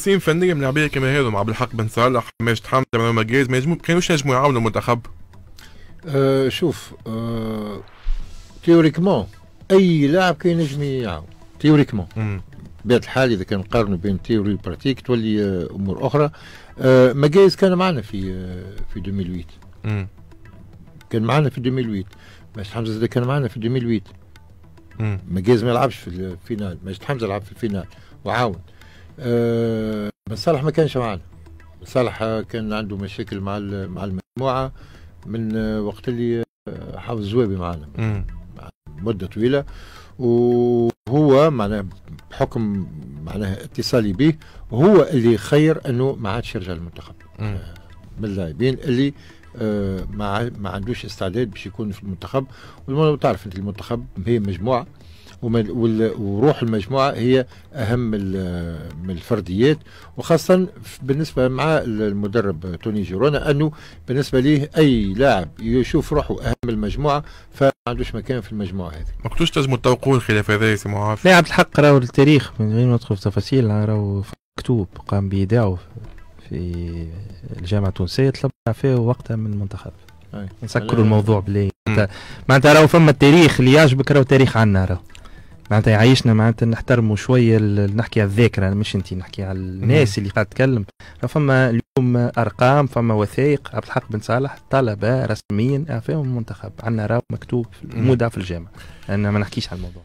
تقسيم فنيه من لعبيه كما هذو مع بالحق بن صالح ماجد حمد برنامج مجاز ما كانوش نجموا يعاونوا المنتخب أه شوف أه تيوريكمون اي لاعب كان ينجم يعاون تيوريكمون بطبيعه الحال اذا كان نقارنوا بين تيوري وبراتيك تولي آه، امور اخرى أه مجاز كان معنا في آه، في 2008 مم. كان معنا في 2008 ماجد حمزه كان معنا في 2008 مجاز ما لعبش في الفينال ماجد حمزه لعب في الفينال وعاون أه بن صالح ما كانش معنا بن صالح كان عنده مشاكل مع مع المجموعه من وقت اللي آه، حافظ زوابي معنا مده طويله وهو معناه بحكم معناه اتصالي به هو اللي خير انه ما عادش يرجع للمنتخب آه، من اللاعبين اللي آه، ما ما عندوش استعداد باش يكون في المنتخب وتعرف انت المنتخب هي مجموعه وروح المجموعه هي اهم من الفرديات وخاصه بالنسبه مع المدرب توني جيرونا انه بالنسبه ليه اي لاعب يشوف روحه اهم من المجموعه فما عندوش مكان في المجموعه هذه ما كنتوش لازم تطوقوا الخلاف هذا يا سي معاف لا عبد الحق راهو التاريخ من غير ما ندخل في تفاصيل راهو مكتوب قام بإيداعه في الجامعه التونسيه طلب فيه وقتها من المنتخب نسكروا الموضوع بلي معناتها راهو فما التاريخ اللي يعجبك راهو تاريخ عنا راهو معناتها يعيشنا معناتها نحترموا شويه نحكي على الذاكره مش انت نحكي على الناس اللي قاعد تتكلم فما اليوم ارقام فما وثائق عبد الحق بن صالح طلبه رسميا من المنتخب عندنا راو مكتوب مودع في الجامعه انا ما نحكيش على الموضوع